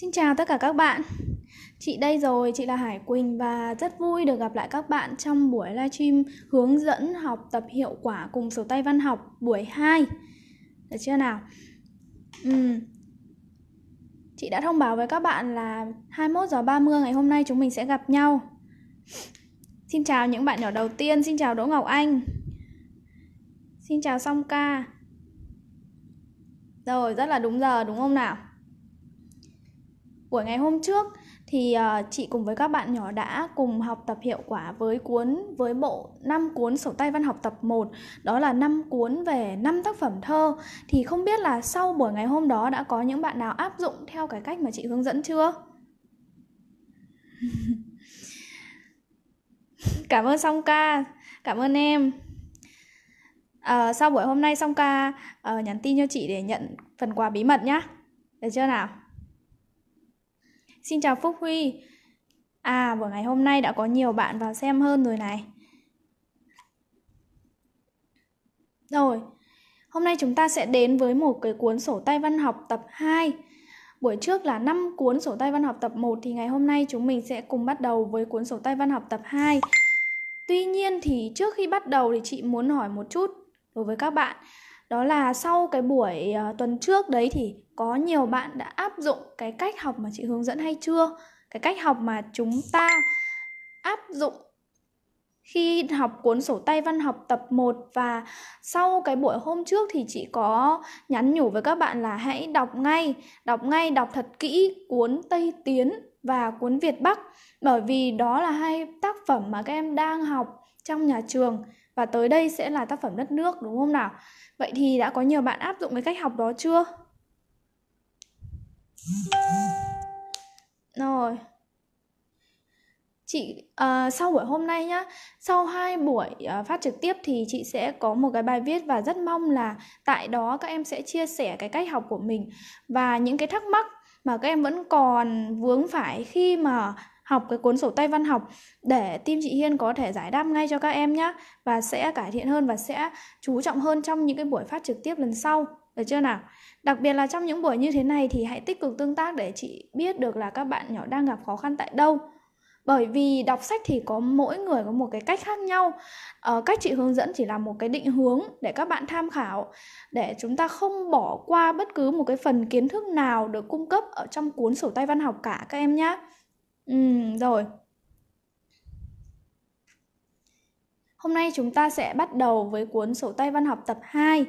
Xin chào tất cả các bạn Chị đây rồi, chị là Hải Quỳnh và rất vui được gặp lại các bạn trong buổi livestream hướng dẫn học tập hiệu quả cùng sổ tay văn học buổi 2 Được chưa nào? Uhm. Chị đã thông báo với các bạn là 21 giờ 30 ngày hôm nay chúng mình sẽ gặp nhau Xin chào những bạn nhỏ đầu tiên, xin chào Đỗ Ngọc Anh Xin chào Song Ca Rồi, rất là đúng giờ đúng không nào? Buổi ngày hôm trước thì ờ, chị cùng với các bạn nhỏ đã cùng học tập hiệu quả với cuốn với bộ 5 cuốn sổ tay văn học tập 1, đó là 5 cuốn về 5 tác phẩm thơ. Thì không biết là sau buổi ngày hôm đó đã có những bạn nào áp dụng theo cái cách mà chị hướng dẫn chưa? cảm ơn Song Ca, cảm ơn em. À, sau buổi hôm nay Song Ca uh, nhắn tin cho chị để nhận phần quà bí mật nhá. Được chưa nào? Xin chào Phúc Huy. À, buổi ngày hôm nay đã có nhiều bạn vào xem hơn rồi này. Rồi, hôm nay chúng ta sẽ đến với một cái cuốn sổ tay văn học tập 2. Buổi trước là 5 cuốn sổ tay văn học tập 1 thì ngày hôm nay chúng mình sẽ cùng bắt đầu với cuốn sổ tay văn học tập 2. Tuy nhiên thì trước khi bắt đầu thì chị muốn hỏi một chút đối với các bạn đó là sau cái buổi ờ, tuần trước đấy thì có nhiều bạn đã áp dụng cái cách học mà chị hướng dẫn hay chưa cái cách học mà chúng ta áp dụng khi học cuốn sổ tay văn học tập 1 và sau cái buổi hôm trước thì chị có nhắn nhủ với các bạn là hãy đọc ngay, đọc ngay, đọc thật kỹ cuốn Tây Tiến và cuốn Việt Bắc bởi vì đó là hai tác phẩm mà các em đang học trong nhà trường và tới đây sẽ là tác phẩm đất nước đúng không nào? Vậy thì đã có nhiều bạn áp dụng cái cách học đó chưa? Rồi. Chị uh, sau buổi hôm nay nhá, sau hai buổi uh, phát trực tiếp thì chị sẽ có một cái bài viết và rất mong là tại đó các em sẽ chia sẻ cái cách học của mình và những cái thắc mắc mà các em vẫn còn vướng phải khi mà học cái cuốn sổ tay văn học để team chị Hiên có thể giải đáp ngay cho các em nhé và sẽ cải thiện hơn và sẽ chú trọng hơn trong những cái buổi phát trực tiếp lần sau được chưa nào? Đặc biệt là trong những buổi như thế này thì hãy tích cực tương tác để chị biết được là các bạn nhỏ đang gặp khó khăn tại đâu. Bởi vì đọc sách thì có mỗi người có một cái cách khác nhau. Ờ, cách chị hướng dẫn chỉ là một cái định hướng để các bạn tham khảo để chúng ta không bỏ qua bất cứ một cái phần kiến thức nào được cung cấp ở trong cuốn sổ tay văn học cả các em nhé ừ rồi. Hôm nay chúng ta sẽ bắt đầu với cuốn sổ tay văn học tập 2.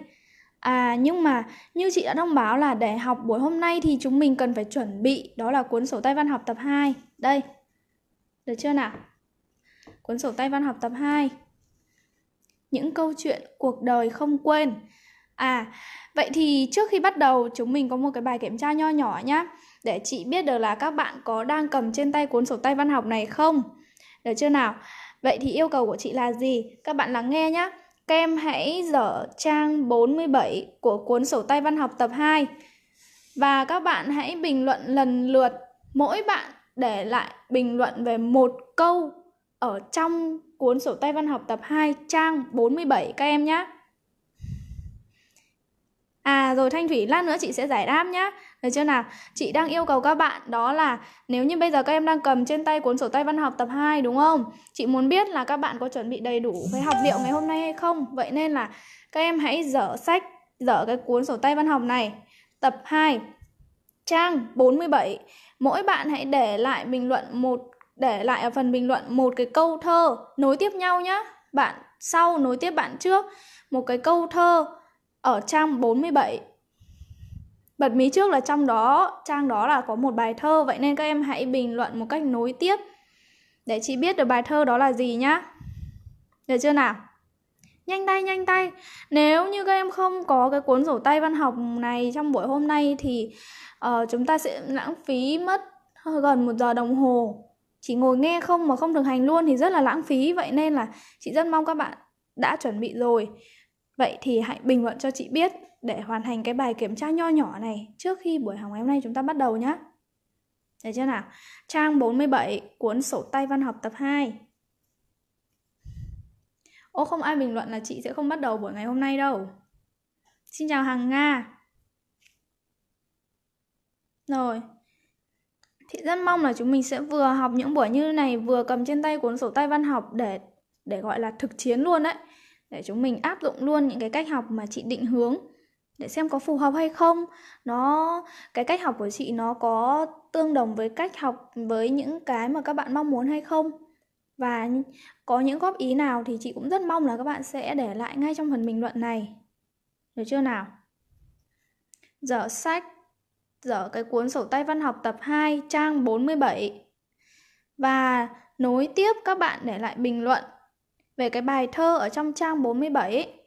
À, nhưng mà như chị đã thông báo là để học buổi hôm nay thì chúng mình cần phải chuẩn bị đó là cuốn sổ tay văn học tập 2. Đây. Được chưa nào? Cuốn sổ tay văn học tập 2. Những câu chuyện cuộc đời không quên. À, vậy thì trước khi bắt đầu chúng mình có một cái bài kiểm tra nho nhỏ nhá để chị biết được là các bạn có đang cầm trên tay cuốn sổ tay văn học này không. Được chưa nào? Vậy thì yêu cầu của chị là gì? Các bạn lắng nghe nhé. Kem hãy dở trang 47 của cuốn sổ tay văn học tập 2 và các bạn hãy bình luận lần lượt mỗi bạn để lại bình luận về một câu ở trong cuốn sổ tay văn học tập 2 trang 47 các em nhé. À rồi Thanh Thủy lát nữa chị sẽ giải đáp nhé. Được chưa nào? Chị đang yêu cầu các bạn đó là nếu như bây giờ các em đang cầm trên tay cuốn sổ tay văn học tập 2 đúng không? Chị muốn biết là các bạn có chuẩn bị đầy đủ với học liệu ngày hôm nay hay không? Vậy nên là các em hãy dở sách, dở cái cuốn sổ tay văn học này. Tập 2 trang 47. Mỗi bạn hãy để lại bình luận một để lại ở phần bình luận một cái câu thơ nối tiếp nhau nhá Bạn sau nối tiếp bạn trước một cái câu thơ ở trang 47 Bật mí trước là trong đó trang đó là có một bài thơ vậy nên các em hãy bình luận một cách nối tiếp để chị biết được bài thơ đó là gì nhá. Được chưa nào? Nhanh tay nhanh tay. Nếu như các em không có cái cuốn sổ tay văn học này trong buổi hôm nay thì uh, chúng ta sẽ lãng phí mất gần một giờ đồng hồ chỉ ngồi nghe không mà không thực hành luôn thì rất là lãng phí vậy nên là chị rất mong các bạn đã chuẩn bị rồi Vậy thì hãy bình luận cho chị biết để hoàn thành cái bài kiểm tra nho nhỏ này trước khi buổi học ngày hôm nay chúng ta bắt đầu nhé. Được chưa nào? Trang 47 cuốn sổ tay văn học tập 2. Ô không ai bình luận là chị sẽ không bắt đầu buổi ngày hôm nay đâu. Xin chào hàng Nga. Rồi. thì rất mong là chúng mình sẽ vừa học những buổi như này vừa cầm trên tay cuốn sổ tay văn học để để gọi là thực chiến luôn đấy để chúng mình áp dụng luôn những cái cách học mà chị định hướng để xem có phù hợp hay không nó cái cách học của chị nó có tương đồng với cách học với những cái mà các bạn mong muốn hay không và có những góp ý nào thì chị cũng rất mong là các bạn sẽ để lại ngay trong phần bình luận này được chưa nào dở sách dở cái cuốn sổ tay văn học tập 2 trang 47 và nối tiếp các bạn để lại bình luận về cái bài thơ ở trong trang 47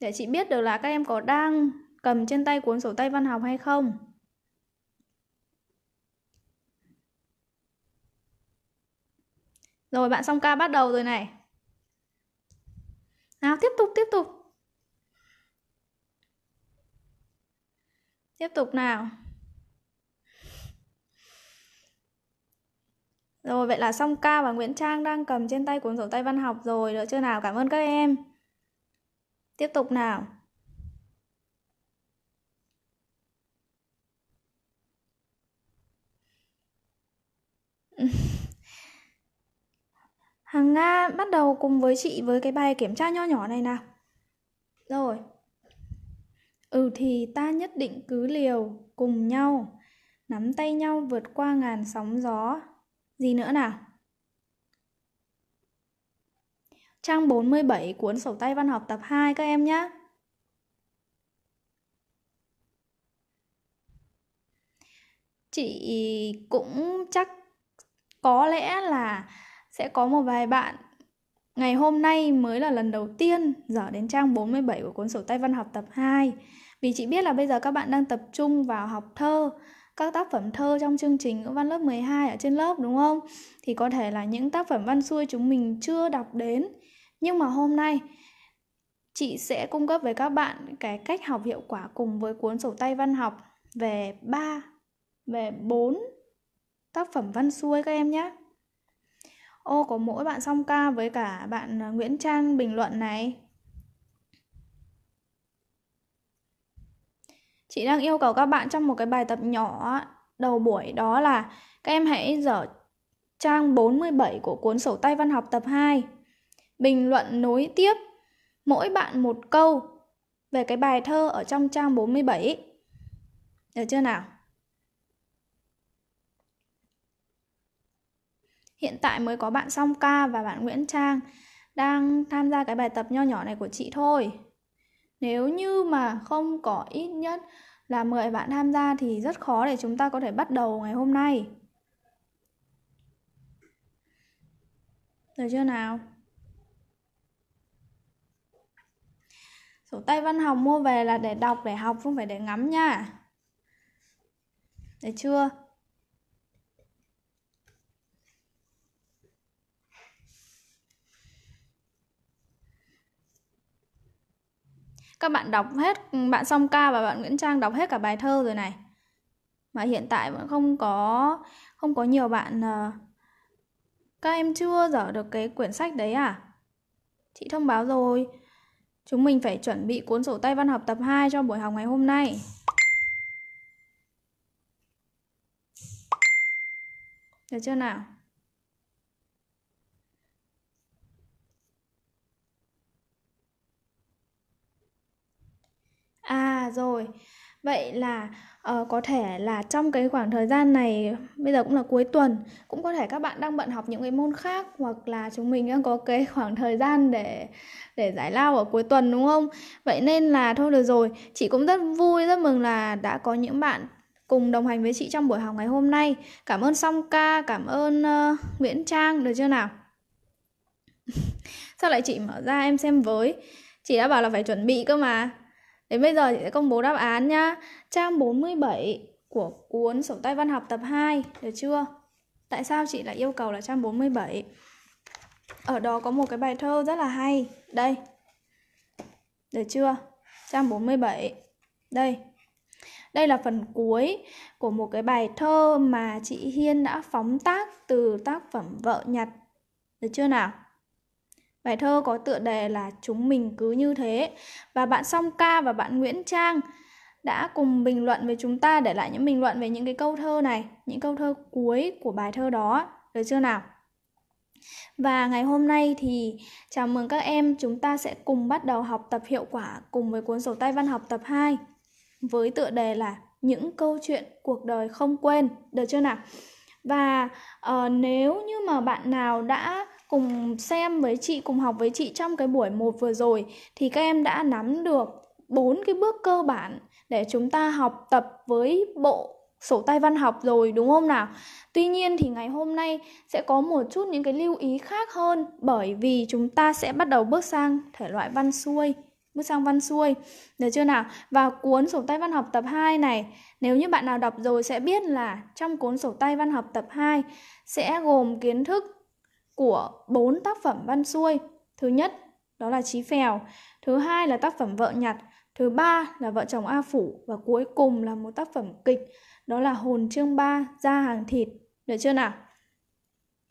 để chị biết được là các em có đang cầm trên tay cuốn sổ tay văn học hay không. Rồi bạn song ca bắt đầu rồi này. Nào tiếp tục tiếp tục. Tiếp tục nào. Rồi vậy là Song Ca và Nguyễn Trang đang cầm trên tay cuốn sổ tay văn học rồi, được chưa nào? Cảm ơn các em. Tiếp tục nào. Hằng Nga bắt đầu cùng với chị với cái bài kiểm tra nho nhỏ này nào. Rồi. Ừ thì ta nhất định cứ liều cùng nhau, nắm tay nhau vượt qua ngàn sóng gió, gì nữa nào? Trang 47 cuốn sổ tay văn học tập 2 các em nhé. Chị cũng chắc có lẽ là sẽ có một vài bạn ngày hôm nay mới là lần đầu tiên dở đến trang 47 của cuốn sổ tay văn học tập 2. Vì chị biết là bây giờ các bạn đang tập trung vào học thơ các tác phẩm thơ trong chương trình ngữ văn lớp 12 ở trên lớp đúng không? Thì có thể là những tác phẩm văn xuôi chúng mình chưa đọc đến. Nhưng mà hôm nay chị sẽ cung cấp với các bạn cái cách học hiệu quả cùng với cuốn sổ tay văn học về 3 về 4 tác phẩm văn xuôi các em nhé. Ô có mỗi bạn song ca với cả bạn à, Nguyễn Trang bình luận này chị đang yêu cầu các bạn trong một cái bài tập nhỏ đầu buổi đó là các em hãy dở trang 47 của cuốn sổ tay văn học tập 2 bình luận nối tiếp mỗi bạn một câu về cái bài thơ ở trong trang 47 được chưa nào hiện tại mới có bạn Song Ca và bạn Nguyễn Trang đang tham gia cái bài tập nho nhỏ này của chị thôi nếu như mà không có ít nhất là 10 bạn tham gia thì rất khó để chúng ta có thể bắt đầu ngày hôm nay. Được chưa nào? Sổ tay văn học mua về là để đọc, để học, không phải để ngắm nha. Được chưa? các bạn đọc hết ừ, bạn song ca và bạn nguyễn trang đọc hết cả bài thơ rồi này mà hiện tại vẫn không có không có nhiều bạn ờ, các em chưa dở được cái quyển sách đấy à chị thông báo rồi chúng mình phải chuẩn bị cuốn sổ tay văn học tập 2 cho buổi học ngày hôm nay được chưa nào À rồi. Vậy là, ờ, có thể là trong cái khoảng thời gian này, bây giờ cũng là cuối tuần, cũng có thể các bạn đang bận học những cái môn khác, hoặc là chúng mình đang có cái khoảng thời gian để để giải lao ở cuối tuần, đúng không? Vậy nên là thôi được rồi, chị cũng rất vui, rất mừng là đã có những bạn cùng đồng hành với chị trong buổi học ngày hôm nay. Cảm ơn Song Ca, cảm ơn, ơ, Nguyễn Trang, được chưa nào? Sao lại chị mở ra em xem với? Chị đã bảo là phải chuẩn bị cơ mà. Đến bây giờ chị sẽ công bố đáp án nhá. Trang 47 của cuốn sổ tay văn học tập 2, được chưa? Tại sao chị lại yêu cầu là trang 47? Ở đó có một cái bài thơ rất là hay. Đây. Được chưa? Trang 47. Đây. Đây là phần cuối của một cái bài thơ mà chị Hiên đã phóng tác từ tác phẩm Vợ Nhặt. Được chưa nào? Bài thơ có tựa đề là Chúng mình cứ như thế và bạn Song Ca và bạn Nguyễn Trang đã cùng bình luận với chúng ta để lại những bình luận về những cái câu thơ này, những câu thơ cuối của bài thơ đó, được chưa nào? Và ngày hôm nay thì chào mừng các em, chúng ta sẽ cùng bắt đầu học tập hiệu quả cùng với cuốn sổ tay văn học tập 2 với tựa đề là những câu chuyện cuộc đời không quên, được chưa nào? Và uh, nếu như mà bạn nào đã cùng xem với chị cùng học với chị trong cái buổi một vừa rồi thì các em đã nắm được bốn cái bước cơ bản để chúng ta học tập với bộ sổ tay văn học rồi đúng không nào? Tuy nhiên thì ngày hôm nay sẽ có một chút những cái lưu ý khác hơn bởi vì chúng ta sẽ bắt đầu bước sang thể loại văn xuôi bước sang văn xuôi được chưa nào và cuốn sổ tay văn học tập 2 này nếu như bạn nào đọc rồi sẽ biết là trong cuốn sổ tay văn học tập 2 sẽ gồm kiến thức của bốn tác phẩm văn xuôi. Thứ nhất, đó là Chí Phèo. Thứ hai là tác phẩm Vợ Nhặt. Thứ ba là Vợ chồng A Phủ. Và cuối cùng là một tác phẩm kịch, đó là Hồn chương ba ra hàng thịt. Được chưa nào?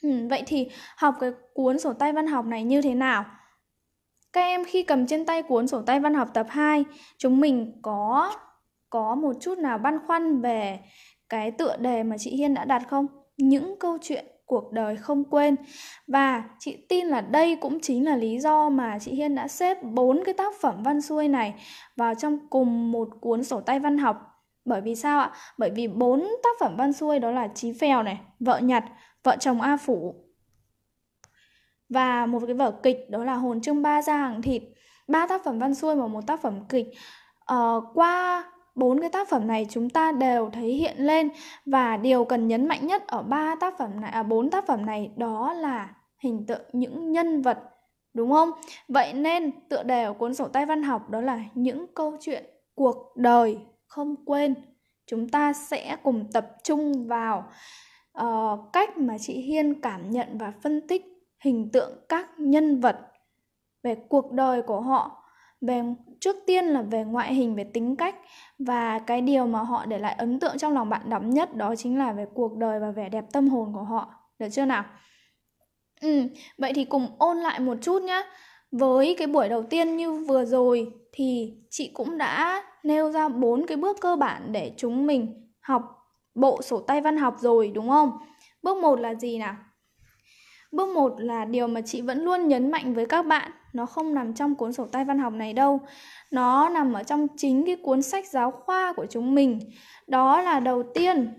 Ừ, vậy thì học cái cuốn sổ tay văn học này như thế nào? Các em khi cầm trên tay cuốn sổ tay văn học tập 2, chúng mình có có một chút nào băn khoăn về cái tựa đề mà chị Hiên đã đặt không? Những câu chuyện cuộc đời không quên và chị tin là đây cũng chính là lý do mà chị Hiên đã xếp bốn cái tác phẩm văn xuôi này vào trong cùng một cuốn sổ tay văn học bởi vì sao ạ bởi vì bốn tác phẩm văn xuôi đó là Chí Phèo này Vợ Nhặt Vợ chồng A Phủ và một cái vở kịch đó là Hồn Trương Ba ra hàng thịt ba tác phẩm văn xuôi và một tác phẩm kịch uh, qua bốn cái tác phẩm này chúng ta đều thấy hiện lên và điều cần nhấn mạnh nhất ở ba tác phẩm này à bốn tác phẩm này đó là hình tượng những nhân vật đúng không vậy nên tựa đề của cuốn sổ tay văn học đó là những câu chuyện cuộc đời không quên chúng ta sẽ cùng tập trung vào uh, cách mà chị hiên cảm nhận và phân tích hình tượng các nhân vật về cuộc đời của họ về trước tiên là về ngoại hình về tính cách và cái điều mà họ để lại ấn tượng trong lòng bạn đọc nhất đó chính là về cuộc đời và vẻ đẹp tâm hồn của họ được chưa nào ừ vậy thì cùng ôn lại một chút nhé với cái buổi đầu tiên như vừa rồi thì chị cũng đã nêu ra bốn cái bước cơ bản để chúng mình học bộ sổ tay văn học rồi đúng không bước một là gì nào bước một là điều mà chị vẫn luôn nhấn mạnh với các bạn nó không nằm trong cuốn sổ tay văn học này đâu nó nằm ở trong chính cái cuốn sách giáo khoa của chúng mình đó là đầu tiên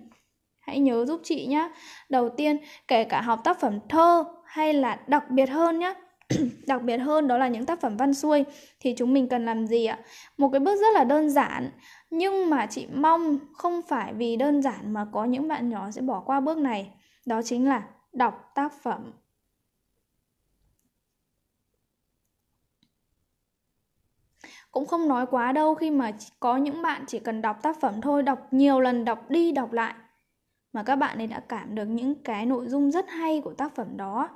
hãy nhớ giúp chị nhé đầu tiên kể cả học tác phẩm thơ hay là đặc biệt hơn nhé đặc biệt hơn đó là những tác phẩm văn xuôi thì chúng mình cần làm gì ạ một cái bước rất là đơn giản nhưng mà chị mong không phải vì đơn giản mà có những bạn nhỏ sẽ bỏ qua bước này đó chính là đọc tác phẩm cũng không nói quá đâu khi mà có những bạn chỉ cần đọc tác phẩm thôi đọc nhiều lần đọc đi đọc lại mà các bạn ấy đã cảm được những cái nội dung rất hay của tác phẩm đó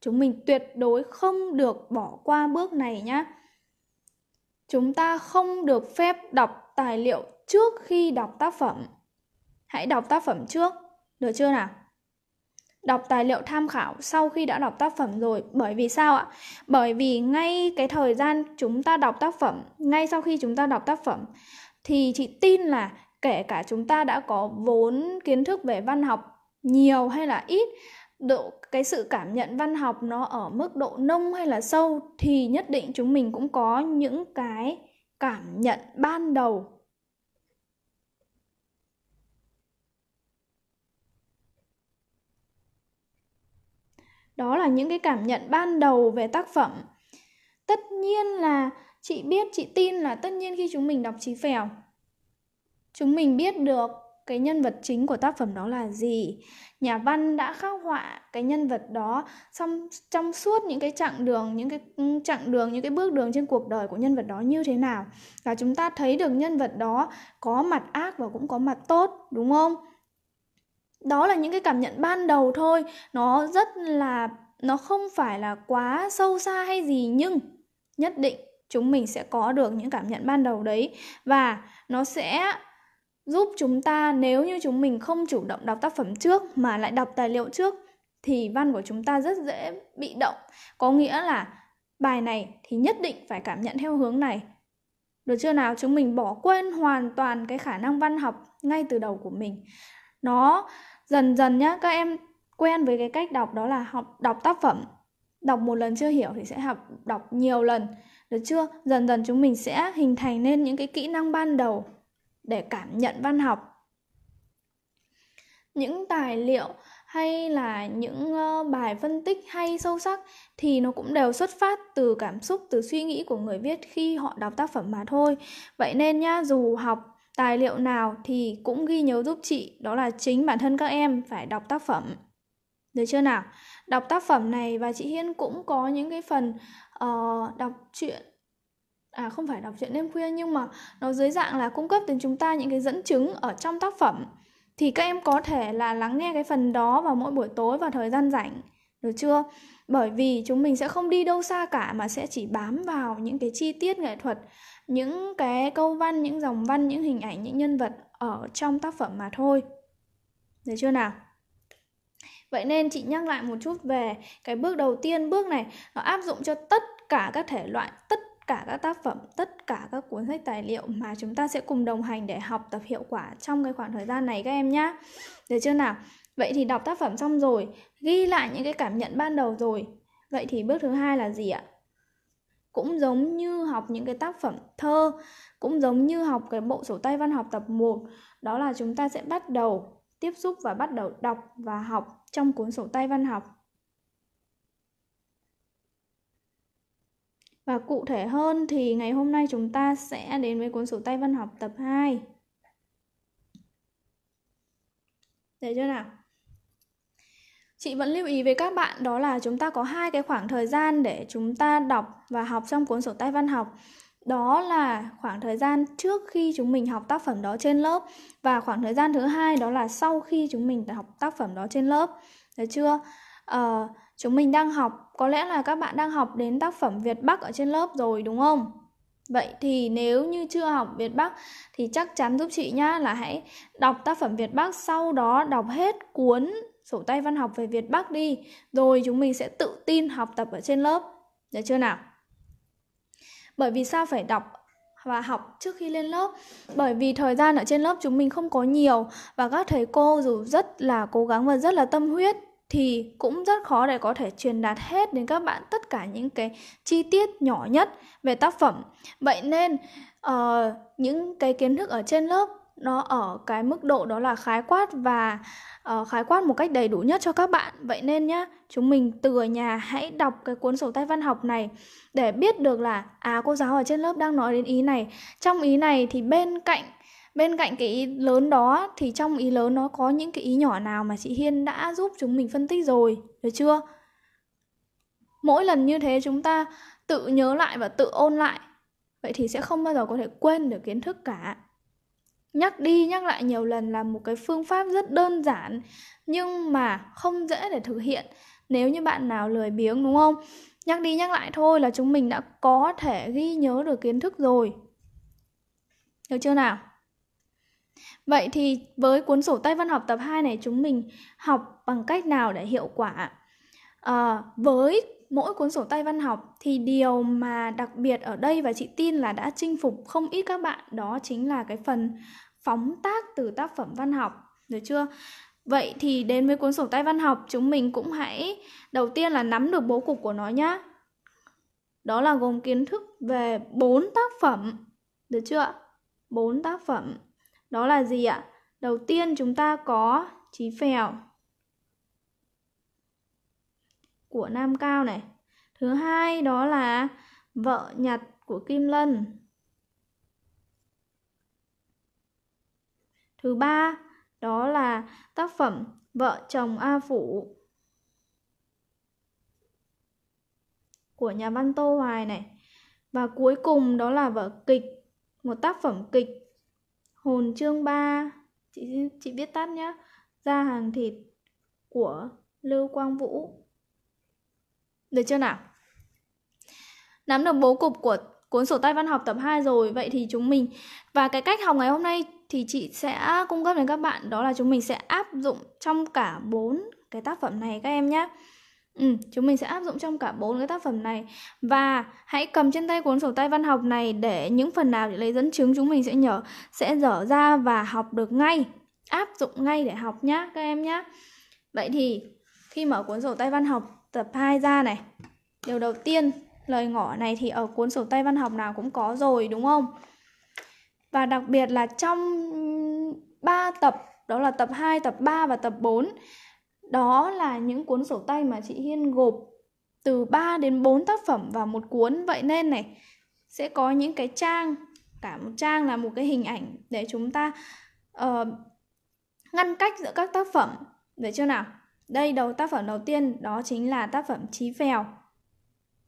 chúng mình tuyệt đối không được bỏ qua bước này nhá chúng ta không được phép đọc tài liệu trước khi đọc tác phẩm hãy đọc tác phẩm trước được chưa nào đọc tài liệu tham khảo sau khi đã đọc tác phẩm rồi bởi vì sao ạ bởi vì ngay cái thời gian chúng ta đọc tác phẩm ngay sau khi chúng ta đọc tác phẩm thì chị tin là kể cả chúng ta đã có vốn kiến thức về văn học nhiều hay là ít độ cái sự cảm nhận văn học nó ở mức độ nông hay là sâu thì nhất định chúng mình cũng có những cái cảm nhận ban đầu đó là những cái cảm nhận ban đầu về tác phẩm tất nhiên là chị biết chị tin là tất nhiên khi chúng mình đọc chí phèo chúng mình biết được cái nhân vật chính của tác phẩm đó là gì nhà văn đã khắc họa cái nhân vật đó trong trong suốt những cái chặng đường những cái ừ, chặng đường những cái bước đường trên cuộc đời của nhân vật đó như thế nào và chúng ta thấy được nhân vật đó có mặt ác và cũng có mặt tốt đúng không đó là những cái cảm nhận ban đầu thôi nó rất là nó không phải là quá sâu xa hay gì nhưng nhất định chúng mình sẽ có được những cảm nhận ban đầu đấy và nó sẽ giúp chúng ta nếu như chúng mình không chủ động đọc tác phẩm trước mà lại đọc tài liệu trước thì văn của chúng ta rất dễ bị động có nghĩa là bài này thì nhất định phải cảm nhận theo hướng này được chưa nào chúng mình bỏ quên hoàn toàn cái khả năng văn học ngay từ đầu của mình nó dần dần nhá các em quen với cái cách đọc đó là học đọc tác phẩm đọc một lần chưa hiểu thì sẽ học đọc nhiều lần được chưa dần dần chúng mình sẽ hình thành nên những cái kỹ năng ban đầu để cảm nhận văn học những tài liệu hay là những ờ, bài phân tích hay sâu sắc thì nó cũng đều xuất phát từ cảm xúc từ suy nghĩ của người viết khi họ đọc tác phẩm mà thôi vậy nên nhá dù học tài liệu nào thì cũng ghi nhớ giúp chị đó là chính bản thân các em phải đọc tác phẩm được chưa nào đọc tác phẩm này và chị hiên cũng có những cái phần uh, đọc truyện à không phải đọc truyện đêm khuya nhưng mà nó dưới dạng là cung cấp đến chúng ta những cái dẫn chứng ở trong tác phẩm thì các em có thể là lắng nghe cái phần đó vào mỗi buổi tối vào thời gian rảnh được chưa bởi vì chúng mình sẽ không đi đâu xa cả mà sẽ chỉ bám vào những cái chi tiết nghệ thuật những cái câu văn những dòng văn những hình ảnh những nhân vật ở trong tác phẩm mà thôi được chưa nào vậy nên chị nhắc lại một chút về cái bước đầu tiên bước này nó áp dụng cho tất cả các thể loại tất cả các tác phẩm tất cả các cuốn sách tài liệu mà chúng ta sẽ cùng đồng hành để học tập hiệu quả trong cái khoảng thời gian này các em nhá, được chưa nào vậy thì đọc tác phẩm xong rồi ghi lại những cái cảm nhận ban đầu rồi vậy thì bước thứ hai là gì ạ cũng giống như học những cái tác phẩm thơ cũng giống như học cái bộ sổ tay văn học tập 1 đó là chúng ta sẽ bắt đầu tiếp xúc và bắt đầu đọc và học trong cuốn sổ tay văn học Và cụ thể hơn thì ngày hôm nay chúng ta sẽ đến với cuốn sổ tay văn học tập 2. Để chưa nào? chị vẫn lưu ý với các bạn đó là chúng ta có hai cái khoảng thời gian để chúng ta đọc và học trong cuốn sổ tay văn học đó là khoảng thời gian trước khi chúng mình học tác phẩm đó trên lớp và khoảng thời gian thứ hai đó là sau khi chúng mình học tác phẩm đó trên lớp được chưa à, chúng mình đang học có lẽ là các bạn đang học đến tác phẩm việt bắc ở trên lớp rồi đúng không Vậy thì nếu như chưa học Việt Bắc thì chắc chắn giúp chị nhá là hãy đọc tác phẩm Việt Bắc sau đó đọc hết cuốn sổ tay văn học về Việt Bắc đi, rồi chúng mình sẽ tự tin học tập ở trên lớp. Được chưa nào? Bởi vì sao phải đọc và học trước khi lên lớp bởi vì thời gian ở trên lớp chúng mình không có nhiều và các thầy cô dù rất là cố gắng và rất là tâm huyết thì cũng rất khó để có thể truyền đạt hết đến các bạn tất cả những cái chi tiết nhỏ nhất về tác phẩm vậy nên uh, những cái kiến thức ở trên lớp nó ở cái mức độ đó là khái quát và uh, khái quát một cách đầy đủ nhất cho các bạn vậy nên nhá chúng mình từ ở nhà hãy đọc cái cuốn sổ tay văn học này để biết được là à cô giáo ở trên lớp đang nói đến ý này trong ý này thì bên cạnh bên cạnh cái ý lớn đó thì trong ý lớn nó có những cái ý nhỏ nào mà chị Hiên đã giúp chúng mình phân tích rồi được chưa mỗi lần như thế chúng ta tự nhớ lại và tự ôn lại vậy thì sẽ không bao giờ có thể quên được kiến thức cả nhắc đi nhắc lại nhiều lần là một cái phương pháp rất đơn giản nhưng mà không dễ để thực hiện nếu như bạn nào lười biếng đúng không nhắc đi nhắc lại thôi là chúng mình đã có thể ghi nhớ được kiến thức rồi được chưa nào vậy thì với cuốn sổ tay văn học tập 2 này chúng mình học bằng cách nào để hiệu quả à, với mỗi cuốn sổ tay văn học thì điều mà đặc biệt ở đây và chị tin là đã chinh phục không ít các bạn đó chính là cái phần phóng tác từ tác phẩm văn học được chưa vậy thì đến với cuốn sổ tay văn học chúng mình cũng hãy đầu tiên là nắm được bố cục của nó nhá đó là gồm kiến thức về bốn tác phẩm được chưa bốn tác phẩm đó là gì ạ đầu tiên chúng ta có Chí Phèo của Nam Cao này. Thứ hai đó là Vợ Nhặt của Kim Lân. thứ ba đó là tác phẩm Vợ chồng A Phủ của nhà văn Tô Hoài này. Và cuối cùng đó là vở kịch, một tác phẩm kịch Hồn chương ba chị chị biết tắt nhá ra hàng thịt của Lưu Quang Vũ. Được chưa nào? Nắm được bố cục của cuốn sổ tay văn học tập 2 rồi, vậy thì chúng mình và cái cách học ngày hôm nay thì chị sẽ cung cấp đến các bạn đó là chúng mình sẽ áp dụng trong cả bốn cái tác phẩm này các em nhé Ừ, chúng mình sẽ áp dụng trong cả bốn cái tác phẩm này và hãy cầm trên tay cuốn sổ tay văn học này để những phần nào để lấy dẫn chứng chúng mình sẽ nhở sẽ dở ra và học được ngay áp dụng ngay để học nhá các em nhá vậy thì khi mở cuốn sổ tay văn học tập 2 ra này điều đầu tiên lời ngỏ này thì ở cuốn sổ tay văn học nào cũng có rồi đúng không và đặc biệt là trong 3 tập đó là tập 2, tập 3 và tập 4 đó là những cuốn sổ tay mà chị Hiên gộp từ 3 đến 4 tác phẩm vào một cuốn vậy nên này sẽ có những cái trang cả một trang là một cái hình ảnh để chúng ta uh, ngăn cách giữa các tác phẩm được chưa nào đây đầu tác phẩm đầu tiên đó chính là tác phẩm Chí Phèo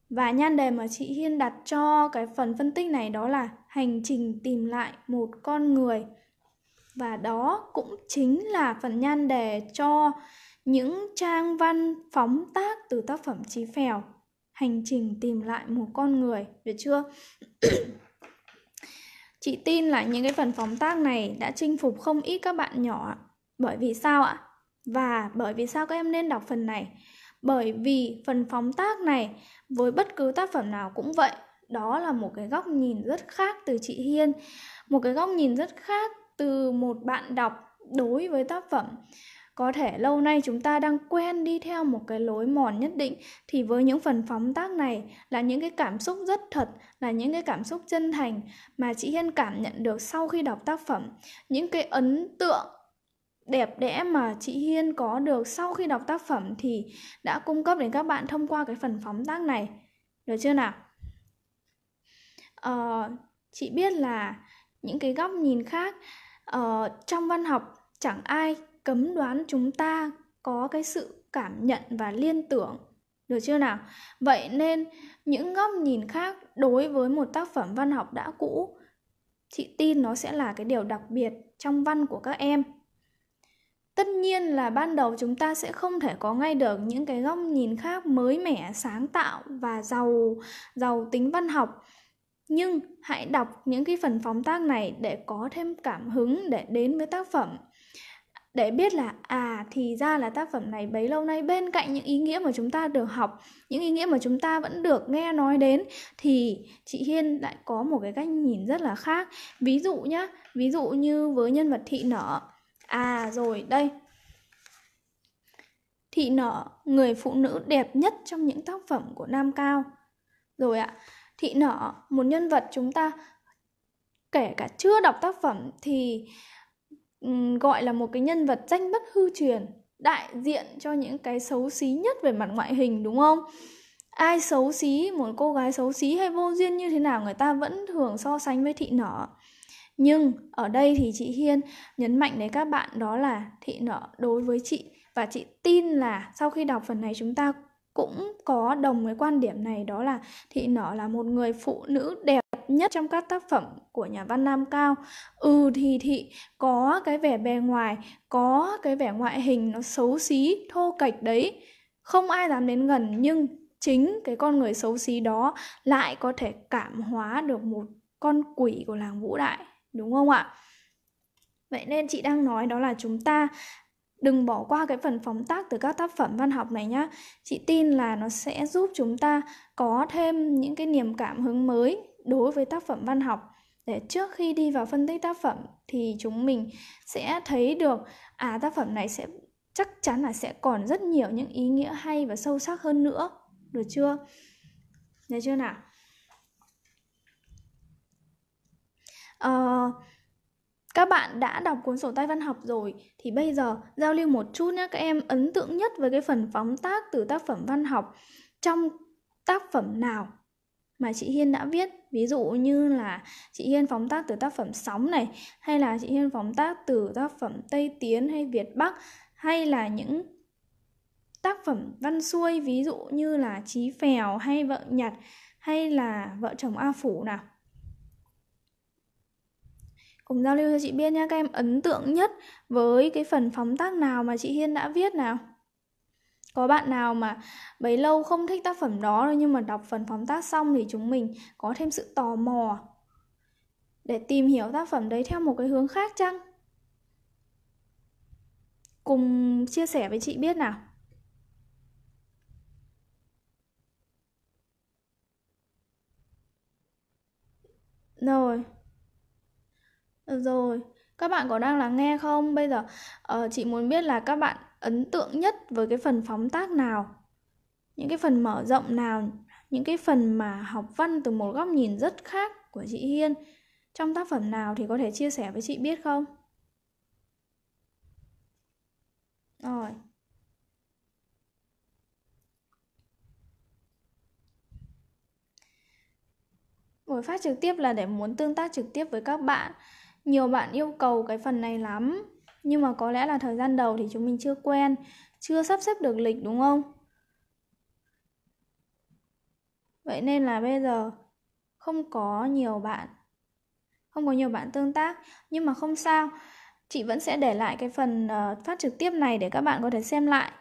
và nhan đề mà chị Hiên đặt cho cái phần phân tích này đó là hành trình tìm lại một con người và đó cũng chính là phần nhan đề cho những trang văn phóng tác từ tác phẩm Chí Phèo hành trình tìm lại một con người được chưa chị tin là những cái phần phóng tác này đã chinh phục không ít các bạn nhỏ bởi vì sao ạ và bởi vì sao các em nên đọc phần này bởi vì phần phóng tác này với bất cứ tác phẩm nào cũng vậy đó là một cái góc nhìn rất khác từ chị hiên một cái góc nhìn rất khác từ một bạn đọc đối với tác phẩm có thể lâu nay chúng ta đang quen đi theo một cái lối mòn nhất định thì với những phần phóng tác này là những cái cảm xúc rất thật là những cái cảm xúc chân thành mà chị hiên cảm nhận được sau khi đọc tác phẩm những cái ấn tượng đẹp đẽ mà chị hiên có được sau khi đọc tác phẩm thì đã cung cấp đến các bạn thông qua cái phần phóng tác này được chưa nào Ờ, chị biết là những cái góc nhìn khác uh, trong văn học chẳng ai cấm đoán chúng ta có cái sự cảm nhận và liên tưởng được chưa nào vậy nên những góc nhìn khác đối với một tác phẩm văn học đã cũ chị tin nó sẽ là cái điều đặc biệt trong văn của các em tất nhiên là ban đầu chúng ta sẽ không thể có ngay được những cái góc nhìn khác mới mẻ sáng tạo và giàu giàu tính văn học nhưng hãy đọc những cái phần phóng tác này để có thêm cảm hứng để đến với tác phẩm để biết là à thì ra là tác phẩm này bấy lâu nay bên cạnh những ý nghĩa mà chúng ta được học những ý nghĩa mà chúng ta vẫn được nghe nói đến thì chị hiên lại có một cái cách nhìn rất là khác ví dụ nhá ví dụ như với nhân vật thị nở à rồi đây thị nở người phụ nữ đẹp nhất trong những tác phẩm của nam cao rồi ạ thị nở một nhân vật chúng ta kể cả chưa đọc tác phẩm thì gọi là một cái nhân vật danh bất hư truyền đại diện cho những cái xấu xí nhất về mặt ngoại hình đúng không ai xấu xí một cô gái xấu xí hay vô duyên như thế nào người ta vẫn thường so sánh với thị nở nhưng ở đây thì chị hiên nhấn mạnh đến các bạn đó là thị nở đối với chị và chị tin là sau khi đọc phần này chúng ta cũng có đồng với quan điểm này đó là thị nở là một người phụ nữ đẹp nhất trong các tác phẩm của nhà văn Nam Cao. Ừ thì thị có cái vẻ bề ngoài, có cái vẻ ngoại hình nó xấu xí, thô kệch đấy. Không ai dám đến gần nhưng chính cái con người xấu xí đó lại có thể cảm hóa được một con quỷ của làng Vũ Đại, đúng không ạ? Vậy nên chị đang nói đó là chúng ta đừng bỏ qua cái phần phóng tác từ các tác phẩm văn học này nhá chị tin là nó sẽ giúp chúng ta có thêm những cái niềm cảm hứng mới đối với tác phẩm văn học để trước khi đi vào phân tích tác phẩm thì chúng mình sẽ thấy được à tác phẩm này sẽ chắc chắn là sẽ còn rất nhiều những ý nghĩa hay và sâu sắc hơn nữa được chưa được chưa nào uh, các bạn đã đọc cuốn sổ tay văn học rồi thì bây giờ giao lưu một chút nhé các em ấn tượng nhất với cái phần phóng tác từ tác phẩm văn học trong tác phẩm nào mà chị Hiên đã viết ví dụ như là chị Hiên phóng tác từ tác phẩm sóng này hay là chị Hiên phóng tác từ tác phẩm Tây Tiến hay Việt Bắc hay là những tác phẩm văn xuôi ví dụ như là Chí Phèo hay Vợ Nhặt hay là Vợ chồng A Phủ nào cùng giao lưu cho chị biết nhé các em ấn tượng nhất với cái phần phóng tác nào mà chị Hiên đã viết nào có bạn nào mà bấy lâu không thích tác phẩm đó nhưng mà đọc phần phóng tác xong thì chúng mình có thêm sự tò mò để tìm hiểu tác phẩm đấy theo một cái hướng khác chăng cùng chia sẻ với chị biết nào rồi Ờ, rồi, các bạn có đang lắng nghe không? Bây giờ uh, chị muốn biết là các bạn ấn tượng nhất với cái phần phóng tác nào? Những cái phần mở rộng nào? Những cái phần mà học văn từ một góc nhìn rất khác của chị Hiên trong tác phẩm nào thì có thể chia sẻ với chị biết không? Rồi. Buổi phát trực tiếp là để muốn tương tác trực tiếp với các bạn nhiều bạn yêu cầu cái phần này lắm nhưng mà có lẽ là thời gian đầu thì chúng mình chưa quen chưa sắp xếp được lịch đúng không vậy nên là bây giờ không có nhiều bạn không có nhiều bạn tương tác nhưng mà không sao chị vẫn sẽ để lại cái phần uh, phát trực tiếp này để các bạn có thể xem lại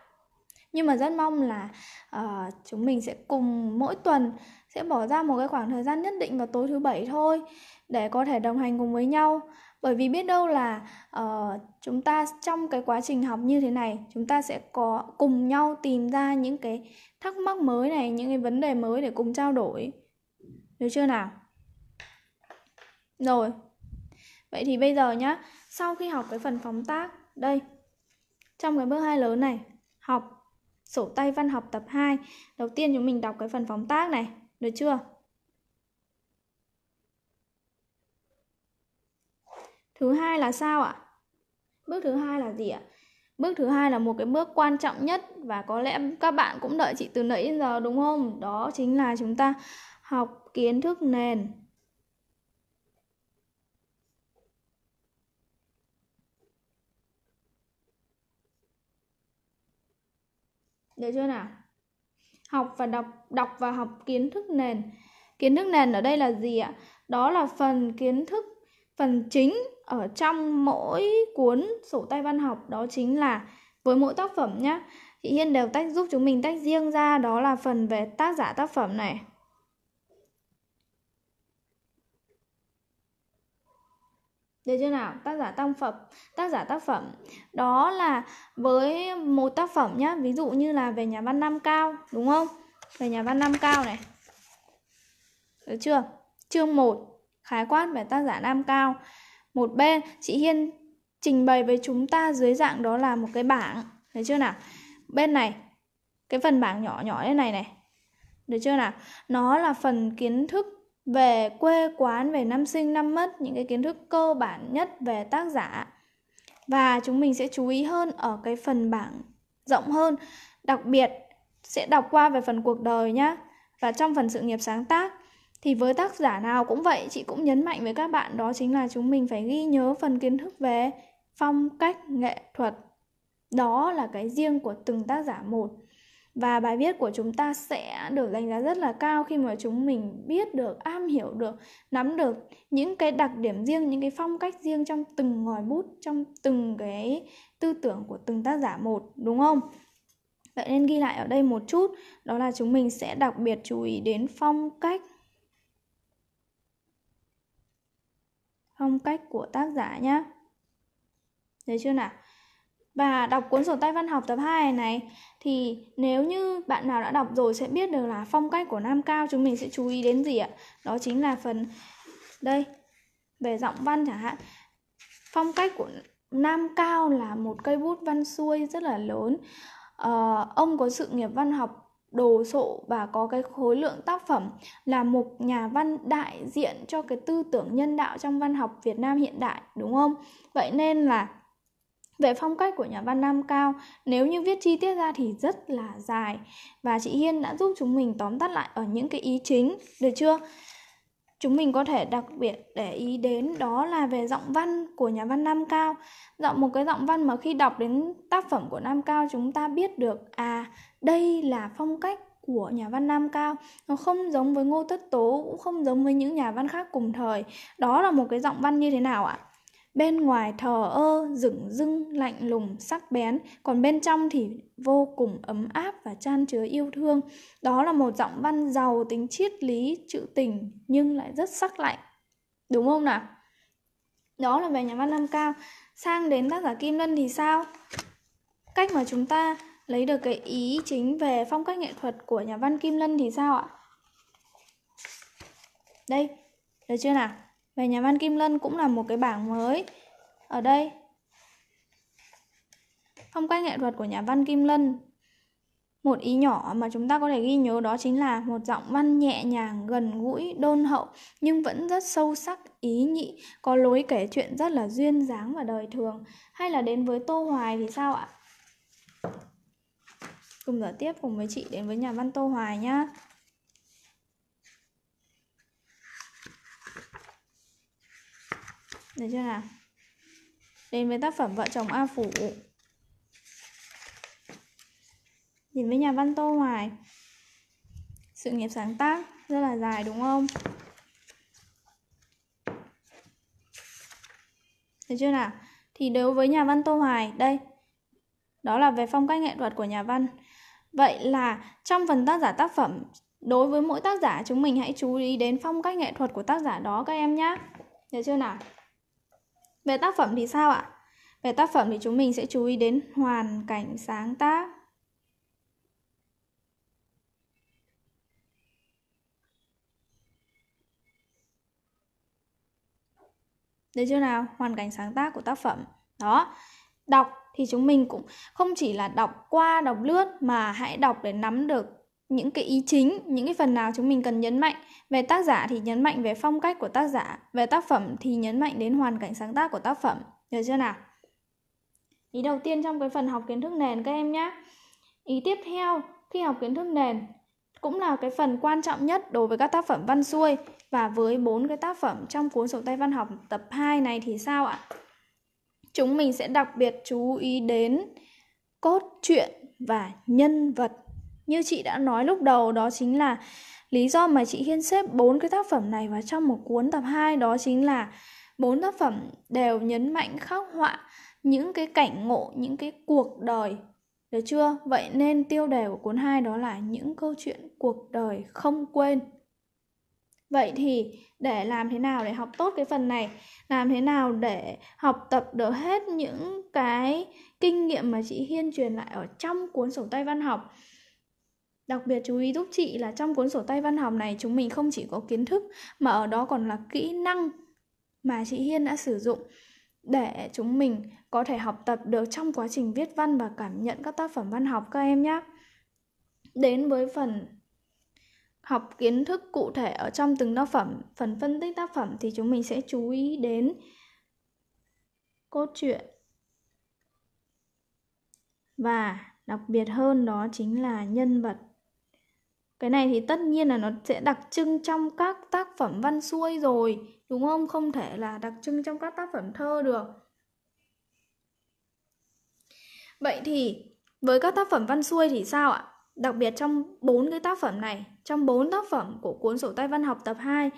nhưng mà rất mong là uh, chúng mình sẽ cùng mỗi tuần sẽ bỏ ra một cái khoảng thời gian nhất định vào tối thứ bảy thôi để có thể đồng hành cùng với nhau bởi vì biết đâu là uh, chúng ta trong cái quá trình học như thế này chúng ta sẽ có cùng nhau tìm ra những cái thắc mắc mới này những cái vấn đề mới để cùng trao đổi được chưa nào rồi vậy thì bây giờ nhá sau khi học cái phần phóng tác đây trong cái bước hai lớn này học sổ tay văn học tập 2 đầu tiên chúng mình đọc cái phần phóng tác này được chưa? Thứ hai là sao ạ? Bước thứ hai là gì ạ? Bước thứ hai là một cái bước quan trọng nhất và có lẽ các bạn cũng đợi chị từ nãy đến giờ đúng không? Đó chính là chúng ta học kiến thức nền. Được chưa nào? học và đọc đọc và học kiến thức nền kiến thức nền ở đây là gì ạ đó là phần kiến thức phần chính ở trong mỗi cuốn sổ tay văn học đó chính là với mỗi tác phẩm nhá chị hiên đều tách giúp chúng mình tách riêng ra đó là phần về tác giả tác phẩm này được chưa nào tác giả tác phẩm tác giả tác phẩm đó là với một tác phẩm nhá ví dụ như là về nhà văn nam cao đúng không về nhà văn nam cao này được chưa chương 1 khái quát về tác giả nam cao một bên chị hiên trình bày với chúng ta dưới dạng đó là một cái bảng được chưa nào bên này cái phần bảng nhỏ nhỏ thế này này được chưa nào nó là phần kiến thức về quê quán về năm sinh năm mất những cái kiến thức cơ bản nhất về tác giả và chúng mình sẽ chú ý hơn ở cái phần bảng rộng hơn đặc biệt sẽ đọc qua về phần cuộc đời nhá và trong phần sự nghiệp sáng tác thì với tác giả nào cũng vậy chị cũng nhấn mạnh với các bạn đó chính là chúng mình phải ghi nhớ phần kiến thức về phong cách nghệ thuật đó là cái riêng của từng tác giả một và bài viết của chúng ta sẽ được đánh giá rất là cao khi mà chúng mình biết được am hiểu được nắm được những cái đặc điểm riêng những cái phong cách riêng trong từng ngòi bút trong từng cái tư tưởng của từng tác giả một đúng không vậy nên ghi lại ở đây một chút đó là chúng mình sẽ đặc biệt chú ý đến phong cách phong cách của tác giả nhé thấy chưa nào và đọc cuốn sổ tay văn học tập 2 này, thì nếu như bạn nào đã đọc rồi sẽ biết được là phong cách của Nam Cao chúng mình sẽ chú ý đến gì ạ? Đó chính là phần đây về giọng văn chẳng hạn. Phong cách của Nam Cao là một cây bút văn xuôi rất là lớn. Ờ, ông có sự nghiệp văn học đồ sộ và có cái khối lượng tác phẩm là một nhà văn đại diện cho cái tư tưởng nhân đạo trong văn học Việt Nam hiện đại đúng không? Vậy nên là về phong cách của nhà văn Nam Cao, nếu như viết chi tiết ra thì rất là dài và chị Hiên đã giúp chúng mình tóm tắt lại ở những cái ý chính, được chưa? Chúng mình có thể đặc biệt để ý đến đó là về giọng văn của nhà văn Nam Cao. Giọng một cái giọng văn mà khi đọc đến tác phẩm của Nam Cao chúng ta biết được à đây là phong cách của nhà văn Nam Cao nó không giống với Ngô Tất Tố cũng không giống với những nhà văn khác cùng thời. Đó là một cái giọng văn như thế nào ạ? bên ngoài thờ ơ dửng dưng lạnh lùng sắc bén còn bên trong thì vô cùng ấm áp và chan chứa yêu thương đó là một giọng văn giàu tính triết lý trữ tình nhưng lại rất sắc lạnh đúng không nào đó là về nhà văn nam cao sang đến tác giả kim lân thì sao cách mà chúng ta lấy được cái ý chính về phong cách nghệ thuật của nhà văn kim lân thì sao ạ đây được chưa nào về nhà văn Kim Lân cũng là một cái bảng mới. Ở đây, phong cách nghệ thuật của nhà văn Kim Lân. Một ý nhỏ mà chúng ta có thể ghi nhớ đó chính là một giọng văn nhẹ nhàng, gần gũi, đôn hậu nhưng vẫn rất sâu sắc, ý nhị, có lối kể chuyện rất là duyên dáng và đời thường. Hay là đến với Tô Hoài thì sao ạ? Cùng giờ tiếp cùng với chị đến với nhà văn Tô Hoài nhá. Được chưa nào? Đến với tác phẩm Vợ chồng A Phủ Nhìn với nhà văn Tô Hoài Sự nghiệp sáng tác rất là dài đúng không? Được chưa nào? Thì đối với nhà văn Tô Hoài, đây, đó là về phong cách nghệ thuật của nhà văn. Vậy là trong phần tác giả tác phẩm, đối với mỗi tác giả chúng mình hãy chú ý đến phong cách nghệ thuật của tác giả đó các em nhé. Được chưa nào? Về tác phẩm thì sao ạ? Về tác phẩm thì chúng mình sẽ chú ý đến hoàn cảnh sáng tác. Được chưa nào? Hoàn cảnh sáng tác của tác phẩm. Đó. Đọc thì chúng mình cũng không chỉ là đọc qua, đọc lướt mà hãy đọc để nắm được những cái ý chính, những cái phần nào chúng mình cần nhấn mạnh. Về tác giả thì nhấn mạnh về phong cách của tác giả, về tác phẩm thì nhấn mạnh đến hoàn cảnh sáng tác của tác phẩm. Được chưa nào? Ý đầu tiên trong cái phần học kiến thức nền các em nhé. Ý tiếp theo khi học kiến thức nền cũng là cái phần quan trọng nhất đối với các tác phẩm văn xuôi và với bốn cái tác phẩm trong cuốn sổ tay văn học tập 2 này thì sao ạ? Chúng mình sẽ đặc biệt chú ý đến cốt truyện và nhân vật như chị đã nói lúc đầu đó chính là lý do mà chị Hiên xếp bốn cái tác phẩm này vào trong một cuốn tập 2 đó chính là bốn tác phẩm đều nhấn mạnh khắc họa những cái cảnh ngộ, những cái cuộc đời. Được chưa? Vậy nên tiêu đề của cuốn 2 đó là những câu chuyện cuộc đời không quên. Vậy thì để làm thế nào để học tốt cái phần này, làm thế nào để học tập được hết những cái kinh nghiệm mà chị Hiên truyền lại ở trong cuốn sổ tay văn học Đặc biệt chú ý giúp chị là trong cuốn sổ tay văn học này chúng mình không chỉ có kiến thức mà ở đó còn là kỹ năng mà chị Hiên đã sử dụng để chúng mình có thể học tập được trong quá trình viết văn và cảm nhận các tác phẩm văn học các em nhé. Đến với phần học kiến thức cụ thể ở trong từng tác phẩm, phần phân tích tác phẩm thì chúng mình sẽ chú ý đến cốt truyện và đặc biệt hơn đó chính là nhân vật cái này thì tất nhiên là nó sẽ đặc trưng trong các tác phẩm văn xuôi rồi đúng không không thể là đặc trưng trong các tác phẩm thơ được vậy thì với các tác phẩm văn xuôi thì sao ạ đặc biệt trong bốn cái tác phẩm này trong bốn tác phẩm của cuốn sổ tay văn học tập 2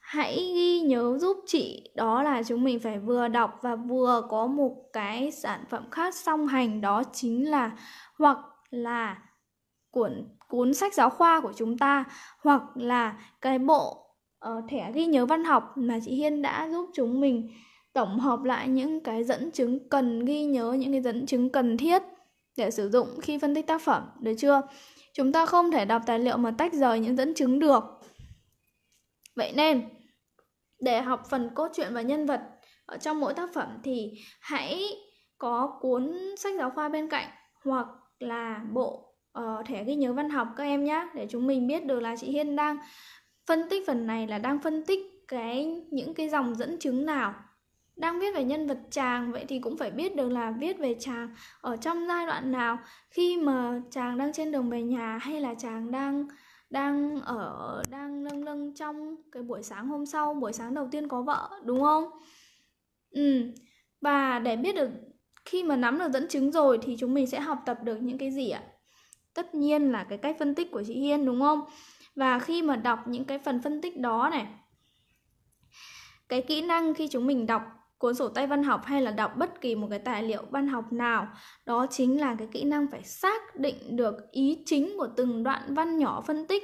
hãy ghi nhớ giúp chị đó là chúng mình phải vừa đọc và vừa có một cái sản phẩm khác song hành đó chính là hoặc là cuốn cuốn sách giáo khoa của chúng ta hoặc là cái bộ uh, thẻ ghi nhớ văn học mà chị Hiên đã giúp chúng mình tổng hợp lại những cái dẫn chứng cần ghi nhớ những cái dẫn chứng cần thiết để sử dụng khi phân tích tác phẩm được chưa chúng ta không thể đọc tài liệu mà tách rời những dẫn chứng được vậy nên để học phần cốt truyện và nhân vật ở trong mỗi tác phẩm thì hãy có cuốn sách giáo khoa bên cạnh hoặc là bộ uh, thẻ ghi nhớ văn học các em nhé để chúng mình biết được là chị Hiên đang phân tích phần này là đang phân tích cái những cái dòng dẫn chứng nào đang viết về nhân vật chàng vậy thì cũng phải biết được là viết về chàng ở trong giai đoạn nào khi mà chàng đang trên đường về nhà hay là chàng đang đang ở đang lâng lâng trong cái buổi sáng hôm sau buổi sáng đầu tiên có vợ đúng không ừ và để biết được khi mà nắm được dẫn chứng rồi thì chúng mình sẽ học tập được những cái gì ạ tất nhiên là cái cách phân tích của chị Hiên đúng không? Và khi mà đọc những cái phần phân tích đó này cái kỹ năng khi chúng mình đọc cuốn sổ tay văn học hay là đọc bất kỳ một cái tài liệu văn học nào đó chính là cái kỹ năng phải xác định được ý chính của từng đoạn văn nhỏ phân tích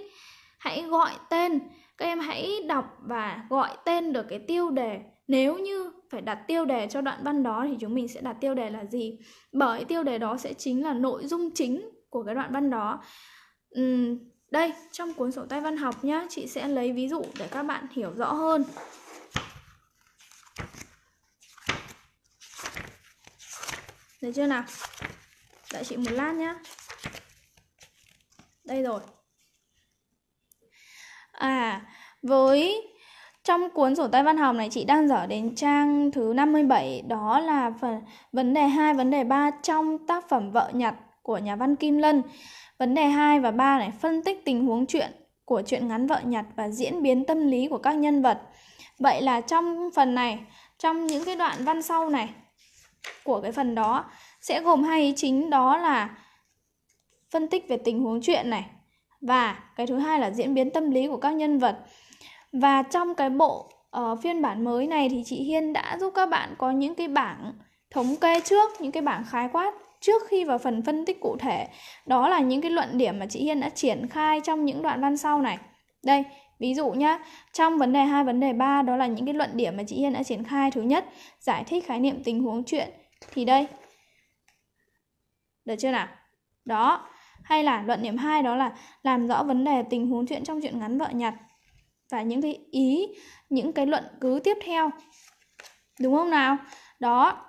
hãy gọi tên các em hãy đọc và gọi tên được cái tiêu đề nếu như phải đặt tiêu đề cho đoạn văn đó thì chúng mình sẽ đặt tiêu đề là gì bởi tiêu đề đó sẽ chính là nội dung chính của cái đoạn văn đó uhm, đây trong cuốn sổ tay văn học nhá chị sẽ lấy ví dụ để các bạn hiểu rõ hơn được chưa nào đợi chị một lát nhá đây rồi à với trong cuốn sổ tay văn học này chị đang dở đến trang thứ 57 đó là phần vấn đề 2, vấn đề 3 trong tác phẩm vợ nhặt của nhà văn Kim Lân. Vấn đề 2 và 3 này phân tích tình huống chuyện của chuyện ngắn vợ nhặt và diễn biến tâm lý của các nhân vật. Vậy là trong phần này, trong những cái đoạn văn sau này của cái phần đó sẽ gồm hai ý chính đó là phân tích về tình huống chuyện này và cái thứ hai là diễn biến tâm lý của các nhân vật. Và trong cái bộ uh, phiên bản mới này thì chị Hiên đã giúp các bạn có những cái bảng thống kê trước, những cái bảng khái quát trước khi vào phần phân tích cụ thể đó là những cái luận điểm mà chị Hiên đã triển khai trong những đoạn văn sau này đây ví dụ nhá trong vấn đề 2 vấn đề 3 đó là những cái luận điểm mà chị Hiên đã triển khai thứ nhất giải thích khái niệm tình huống chuyện thì đây được chưa nào đó hay là luận điểm 2 đó là làm rõ vấn đề tình huống chuyện trong chuyện ngắn vợ nhặt và những cái ý những cái luận cứ tiếp theo đúng không nào đó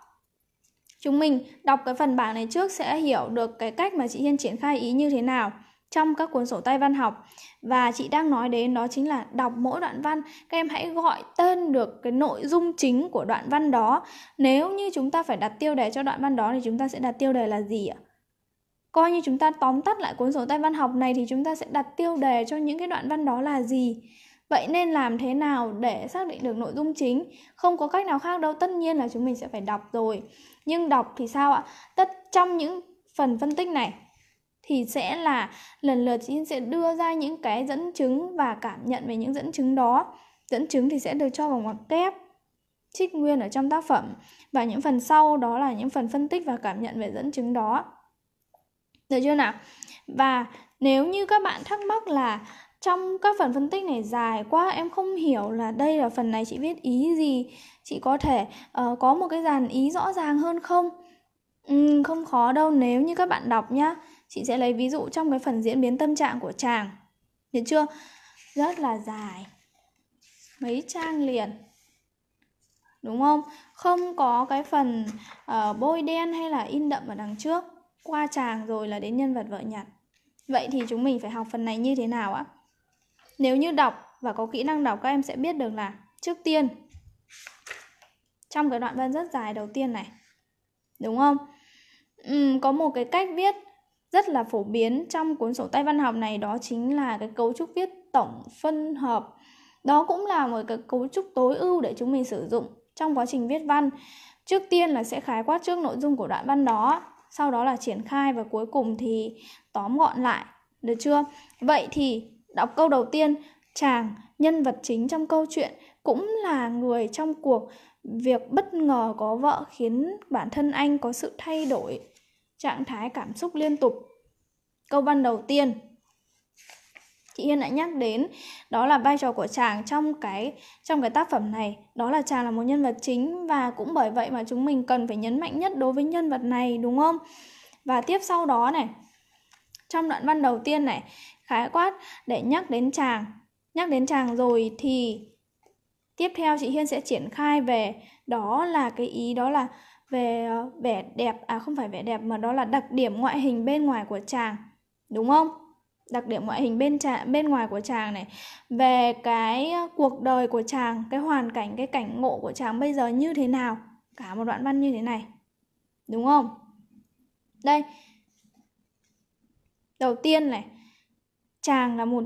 Chúng mình đọc cái phần bảng này trước sẽ hiểu được cái cách mà chị Hiên triển khai ý như thế nào trong các cuốn sổ tay văn học và chị đang nói đến đó chính là đọc mỗi đoạn văn các em hãy gọi tên được cái nội dung chính của đoạn văn đó nếu như chúng ta phải đặt tiêu đề cho đoạn văn đó thì chúng ta sẽ đặt tiêu đề là gì ạ coi như chúng ta tóm tắt lại cuốn sổ tay văn học này thì chúng ta sẽ đặt tiêu đề cho những cái đoạn văn đó là gì vậy nên làm thế nào để xác định được nội dung chính không có cách nào khác đâu tất nhiên là chúng mình sẽ phải đọc rồi nhưng đọc thì sao ạ tất trong những phần phân tích này thì sẽ là lần lượt chị sẽ đưa ra những cái dẫn chứng và cảm nhận về những dẫn chứng đó dẫn chứng thì sẽ được cho vào ngoặc kép trích nguyên ở trong tác phẩm và những phần sau đó là những phần phân tích và cảm nhận về dẫn chứng đó được chưa nào và nếu như các bạn thắc mắc là trong các phần phân tích này dài quá em không hiểu là đây là phần này chị viết ý gì chị có thể uh, có một cái dàn ý rõ ràng hơn không uhm, không khó đâu nếu như các bạn đọc nhá chị sẽ lấy ví dụ trong cái phần diễn biến tâm trạng của chàng hiểu chưa rất là dài mấy trang liền đúng không không có cái phần uh, bôi đen hay là in đậm ở đằng trước qua chàng rồi là đến nhân vật vợ nhặt vậy thì chúng mình phải học phần này như thế nào ạ nếu như đọc và có kỹ năng đọc các em sẽ biết được là trước tiên trong cái đoạn văn rất dài đầu tiên này đúng không ừ, có một cái cách viết rất là phổ biến trong cuốn sổ tay văn học này đó chính là cái cấu trúc viết tổng phân hợp đó cũng là một cái cấu trúc tối ưu để chúng mình sử dụng trong quá trình viết văn trước tiên là sẽ khái quát trước nội dung của đoạn văn đó sau đó là triển khai và cuối cùng thì tóm gọn lại được chưa vậy thì Đọc câu đầu tiên, chàng, nhân vật chính trong câu chuyện, cũng là người trong cuộc. Việc bất ngờ có vợ khiến bản thân anh có sự thay đổi, trạng thái cảm xúc liên tục. Câu văn đầu tiên, chị Yên đã nhắc đến đó là vai trò của chàng trong cái trong cái tác phẩm này đó là chàng là một nhân vật chính và cũng bởi vậy mà chúng mình cần phải nhấn mạnh nhất đối với nhân vật này đúng không và tiếp sau đó này trong đoạn văn đầu tiên này khái quát để nhắc đến chàng nhắc đến chàng rồi thì tiếp theo chị hiên sẽ triển khai về đó là cái ý đó là về ờ, vẻ đẹp à không phải vẻ đẹp mà đó là đặc điểm ngoại hình bên ngoài của chàng đúng không đặc điểm ngoại hình bên chàng, bên ngoài của chàng này về cái ờ, cuộc đời của chàng cái hoàn cảnh cái cảnh ngộ của chàng bây giờ như thế nào cả một đoạn văn như thế này đúng không đây đầu tiên này chàng là một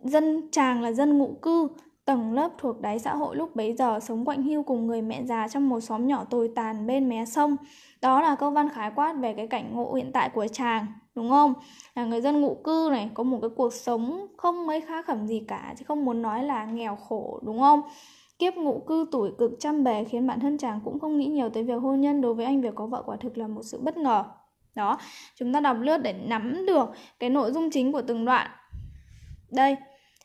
dân chàng là dân ngụ cư tầng lớp thuộc đáy xã hội lúc bấy giờ sống quạnh hiu cùng người mẹ già trong một xóm nhỏ tồi tàn bên mé sông đó là câu văn khái quát về cái cảnh ngộ hiện tại của chàng đúng không là người dân ngụ cư này có một cái cuộc sống không mấy khá khẩm gì cả chứ không muốn nói là nghèo khổ đúng không kiếp ngụ cư tuổi cực chăm bề khiến bản thân chàng cũng không nghĩ nhiều tới việc hôn nhân đối với anh việc có vợ quả thực là một sự bất ngờ đó chúng ta đọc lướt để nắm được cái nội dung chính của từng đoạn đây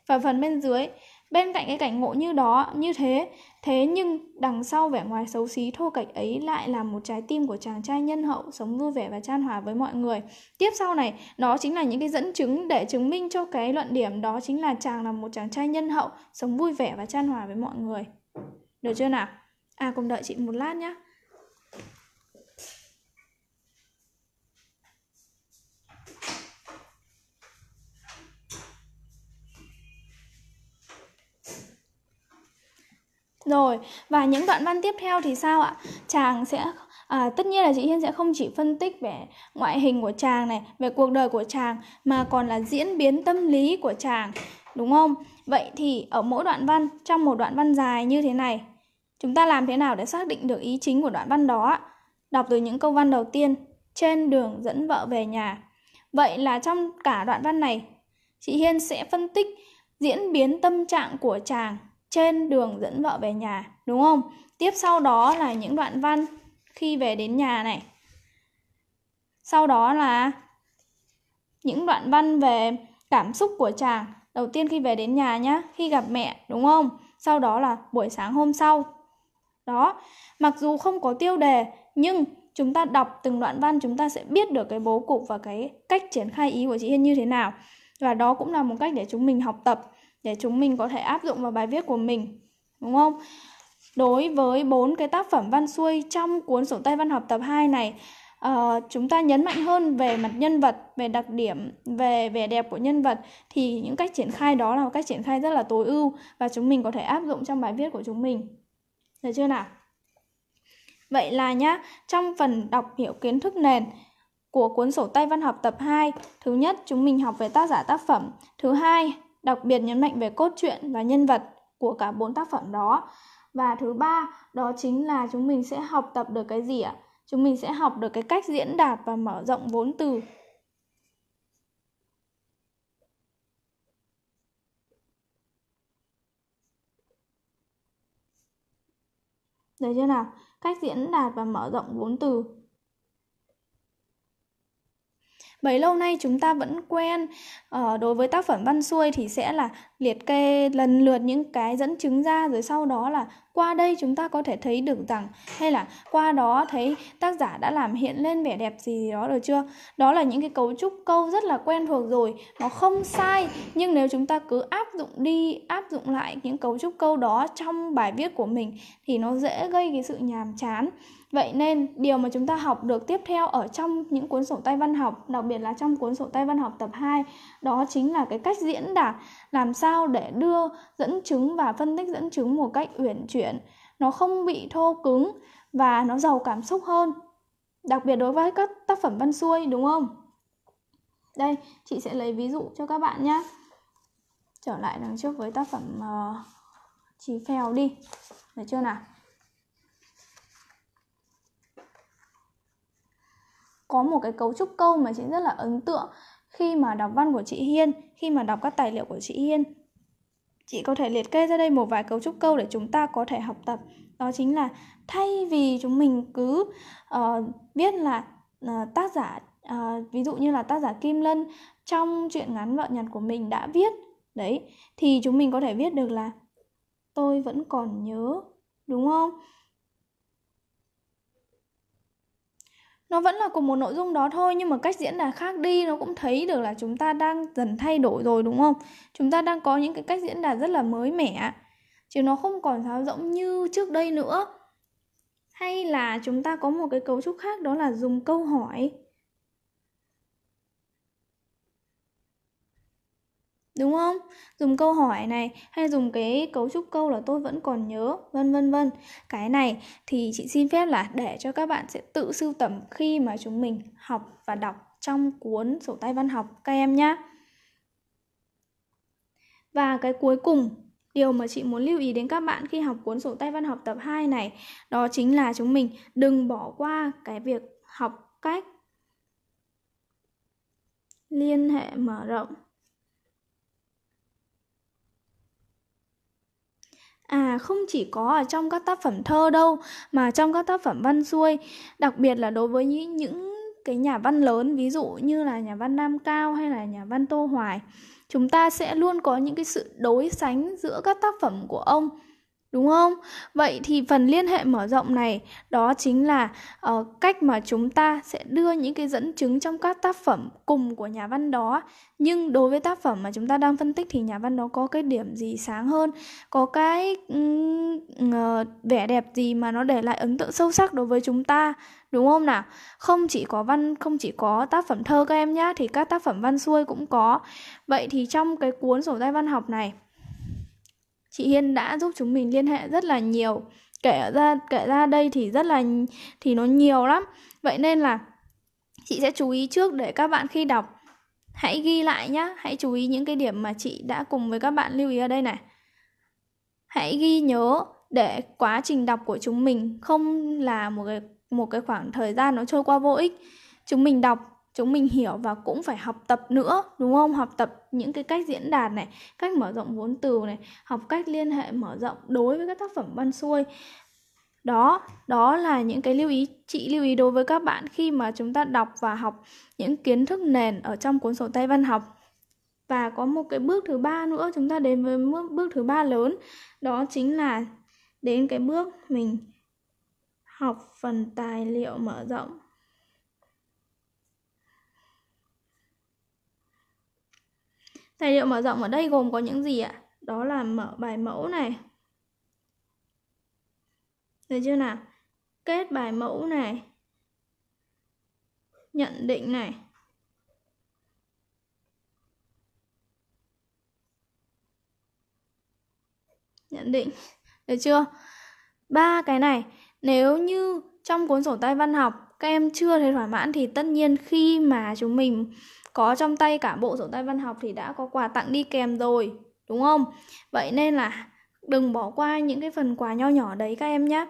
và phần bên dưới bên cạnh cái cảnh ngộ như đó như thế thế nhưng đằng sau vẻ ngoài xấu xí thô kệch ấy lại là một trái tim của chàng trai nhân hậu sống vui vẻ và chan hòa với mọi người tiếp sau này đó chính là những cái dẫn chứng để chứng minh cho cái luận điểm đó chính là chàng là một chàng trai nhân hậu sống vui vẻ và chan hòa với mọi người được chưa nào à cùng đợi chị một lát nhé Rồi, và những đoạn văn tiếp theo thì sao ạ? Chàng sẽ À, tất nhiên là chị Hiên sẽ không chỉ phân tích về ngoại hình của chàng này, về cuộc đời của chàng mà còn là diễn biến tâm lý của chàng, đúng không? Vậy thì ở mỗi đoạn văn, trong một đoạn văn dài như thế này, chúng ta làm thế nào để xác định được ý chính của đoạn văn đó? Đọc từ những câu văn đầu tiên, trên đường dẫn vợ về nhà. Vậy là trong cả đoạn văn này, chị Hiên sẽ phân tích diễn biến tâm trạng của chàng trên đường dẫn vợ về nhà đúng không tiếp sau đó là những đoạn văn khi về đến nhà này sau đó là những đoạn văn về cảm xúc của chàng đầu tiên khi về đến nhà nhá khi gặp mẹ đúng không sau đó là buổi sáng hôm sau đó mặc dù không có tiêu đề nhưng chúng ta đọc từng đoạn văn chúng ta sẽ biết được cái bố cục và cái cách triển khai ý của chị hiên như thế nào và đó cũng là một cách để chúng mình học tập để chúng mình có thể áp dụng vào bài viết của mình đúng không đối với bốn cái tác phẩm văn xuôi trong cuốn sổ tay văn học tập 2 này uh, chúng ta nhấn mạnh hơn về mặt nhân vật về đặc điểm về vẻ đẹp của nhân vật thì những cách triển khai đó là một cách triển khai rất là tối ưu và chúng mình có thể áp dụng trong bài viết của chúng mình được chưa nào vậy là nhá trong phần đọc hiểu kiến thức nền của cuốn sổ tay văn học tập 2, thứ nhất chúng mình học về tác giả tác phẩm, thứ hai đặc biệt nhấn mạnh về cốt truyện và nhân vật của cả bốn tác phẩm đó. Và thứ ba, đó chính là chúng mình sẽ học tập được cái gì ạ? Chúng mình sẽ học được cái cách diễn đạt và mở rộng vốn từ. Được chưa nào? Cách diễn đạt và mở rộng vốn từ bấy lâu nay chúng ta vẫn quen ờ, đối với tác phẩm văn xuôi thì sẽ là liệt kê lần lượt những cái dẫn chứng ra rồi sau đó là qua đây chúng ta có thể thấy được rằng hay là qua đó thấy tác giả đã làm hiện lên vẻ đẹp gì, gì đó được chưa đó là những cái cấu trúc câu rất là quen thuộc rồi nó không sai nhưng nếu chúng ta cứ áp dụng đi áp dụng lại những cấu trúc câu đó trong bài viết của mình thì nó dễ gây cái sự nhàm chán Vậy nên, điều mà chúng ta học được tiếp theo ở trong những cuốn sổ tay văn học, đặc biệt là trong cuốn sổ tay văn học tập 2, đó chính là cái cách diễn đạt, làm sao để đưa dẫn chứng và phân tích dẫn chứng một cách uyển chuyển, nó không bị thô cứng và nó giàu cảm xúc hơn. Đặc biệt đối với các tác phẩm văn xuôi đúng không? Đây, chị sẽ lấy ví dụ cho các bạn nhé. Trở lại đằng trước với tác phẩm uh, Chí Phèo đi. Được chưa nào? có một cái cấu trúc câu mà chị rất là ấn tượng khi mà đọc văn của chị Hiên, khi mà đọc các tài liệu của chị Hiên. Chị có thể liệt kê ra đây một vài cấu trúc câu để chúng ta có thể học tập. Đó chính là thay vì chúng mình cứ uh, ờ, biết là uh, tác giả uh, ví dụ như là tác giả Kim Lân trong truyện ngắn vợ nhặt của mình đã viết đấy thì chúng mình có thể viết được là tôi vẫn còn nhớ đúng không? nó vẫn là cùng một nội dung đó thôi nhưng mà cách diễn đạt khác đi nó cũng thấy được là chúng ta đang dần thay đổi rồi đúng không chúng ta đang có những cái cách diễn đạt rất là mới mẻ chứ nó không còn tháo rỗng như trước đây nữa hay là chúng ta có một cái cấu trúc khác đó là dùng câu hỏi đúng không dùng câu hỏi này hay dùng cái cấu trúc câu là tôi vẫn còn nhớ vân vân vân cái này thì chị xin phép là để cho các bạn sẽ tự sưu tầm khi mà chúng mình học và đọc trong cuốn sổ tay văn học các em nhé và cái cuối cùng điều mà chị muốn lưu ý đến các bạn khi học cuốn sổ tay văn học tập 2 này đó chính là chúng mình đừng bỏ qua cái việc học cách liên hệ mở rộng à không chỉ có ở trong các tác phẩm thơ đâu mà trong các tác phẩm văn xuôi đặc biệt là đối với những, những cái nhà văn lớn ví dụ như là nhà văn Nam Cao hay là nhà văn Tô Hoài chúng ta sẽ luôn có những cái sự đối sánh giữa các tác phẩm của ông đúng không vậy thì phần liên hệ mở rộng này đó chính là uh, cách mà chúng ta sẽ đưa những cái dẫn chứng trong các tác phẩm cùng của nhà văn đó nhưng đối với tác phẩm mà chúng ta đang phân tích thì nhà văn đó có cái điểm gì sáng hơn có cái um, uh, vẻ đẹp gì mà nó để lại ấn tượng sâu sắc đối với chúng ta đúng không nào không chỉ có văn không chỉ có tác phẩm thơ các em nhá thì các tác phẩm văn xuôi cũng có vậy thì trong cái cuốn sổ tay văn học này chị Hiên đã giúp chúng mình liên hệ rất là nhiều kể ra kể ra đây thì rất là thì nó nhiều lắm vậy nên là chị sẽ chú ý trước để các bạn khi đọc hãy ghi lại nhá hãy chú ý những cái điểm mà chị đã cùng với các bạn lưu ý ở đây này hãy ghi nhớ để quá trình đọc của chúng mình không là một cái một cái khoảng thời gian nó trôi qua vô ích chúng mình đọc chúng mình hiểu và cũng phải học tập nữa đúng không học tập những cái cách diễn đạt này cách mở rộng vốn từ này học cách liên hệ mở rộng đối với các tác phẩm văn xuôi đó đó là những cái lưu ý chị lưu ý đối với các bạn khi mà chúng ta đọc và học những kiến thức nền ở trong cuốn sổ tay văn học và có một cái bước thứ ba nữa chúng ta đến với bước, bước thứ ba lớn đó chính là đến cái bước mình học phần tài liệu mở rộng Tài liệu mở rộng ở đây gồm có những gì ạ? Đó là mở bài mẫu này. Được chưa nào? Kết bài mẫu này. Nhận định này. Nhận định. Được chưa? Ba cái này, nếu như trong cuốn sổ tay văn học các em chưa thấy thỏa mãn thì tất nhiên khi mà chúng mình có trong tay cả bộ sổ tay văn học thì đã có quà tặng đi kèm rồi đúng không vậy nên là đừng bỏ qua những cái phần quà nho nhỏ đấy các em nhé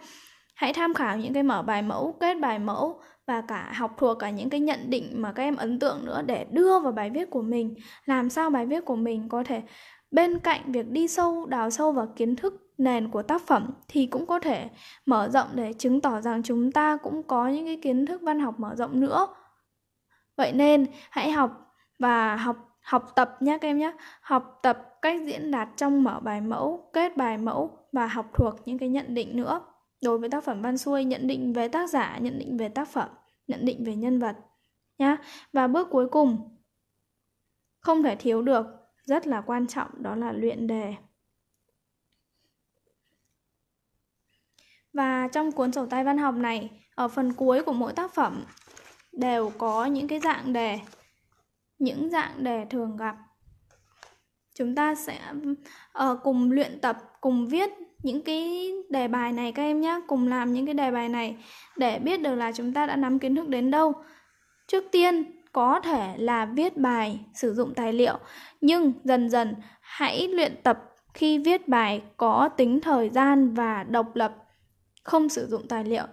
hãy tham khảo những cái mở bài mẫu kết bài mẫu và cả học thuộc cả những cái nhận định mà các em ấn tượng nữa để đưa vào bài viết của mình làm sao bài viết của mình có thể bên cạnh việc đi sâu đào sâu vào kiến thức nền của tác phẩm thì cũng có thể mở rộng để chứng tỏ rằng chúng ta cũng có những cái kiến thức văn học mở rộng nữa vậy nên hãy học và học học tập nhé các em nhé học tập cách diễn đạt trong mở bài mẫu kết bài mẫu và học thuộc những cái nhận định nữa đối với tác phẩm văn xuôi nhận định về tác giả nhận định về tác phẩm nhận định về nhân vật nhá và bước cuối cùng không thể thiếu được rất là quan trọng đó là luyện đề và trong cuốn sổ tay văn học này ở phần cuối của mỗi tác phẩm đều có những cái dạng đề những dạng đề thường gặp chúng ta sẽ uh, cùng luyện tập cùng viết những cái đề bài này các em nhé cùng làm những cái đề bài này để biết được là chúng ta đã nắm kiến thức đến đâu trước tiên có thể là viết bài sử dụng tài liệu nhưng dần dần hãy luyện tập khi viết bài có tính thời gian và độc lập không sử dụng tài liệu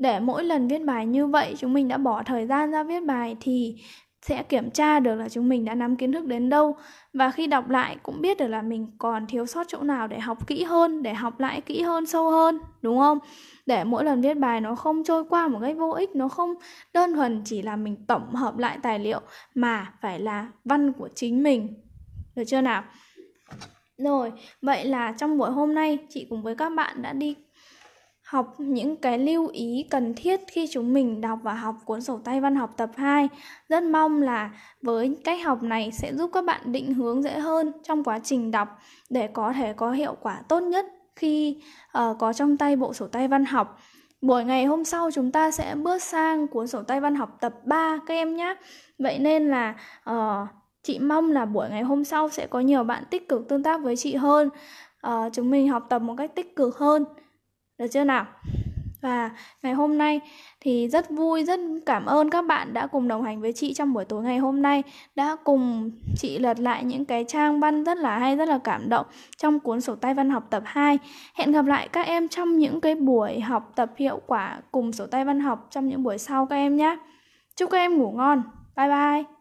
để mỗi lần viết bài như vậy chúng mình đã bỏ thời gian ra viết bài thì sẽ kiểm tra được là chúng mình đã nắm kiến thức đến đâu và khi đọc lại cũng biết được là mình còn thiếu sót chỗ nào để học kỹ hơn để học lại kỹ hơn sâu hơn đúng không để mỗi lần viết bài nó không trôi qua một cách vô ích nó không đơn thuần chỉ là mình tổng hợp lại tài liệu mà phải là văn của chính mình được chưa nào rồi vậy là trong buổi hôm nay chị cùng với các bạn đã đi học những cái lưu ý cần thiết khi chúng mình đọc và học cuốn sổ tay văn học tập 2. Rất mong là với cách học này sẽ giúp các bạn định hướng dễ hơn trong quá trình đọc để có thể có hiệu quả tốt nhất khi uh, có trong tay bộ sổ tay văn học. Buổi ngày hôm sau chúng ta sẽ bước sang cuốn sổ tay văn học tập 3 các em nhé. Vậy nên là uh, chị mong là buổi ngày hôm sau sẽ có nhiều bạn tích cực tương tác với chị hơn. Uh, chúng mình học tập một cách tích cực hơn được chưa nào và ngày hôm nay thì rất vui, rất cảm ơn các bạn đã cùng đồng hành với chị trong buổi tối ngày hôm nay Đã cùng chị lật lại những cái trang văn rất là hay, rất là cảm động trong cuốn sổ tay văn học tập 2 Hẹn gặp lại các em trong những cái buổi học tập hiệu quả cùng sổ tay văn học trong những buổi sau các em nhé Chúc các em ngủ ngon, bye bye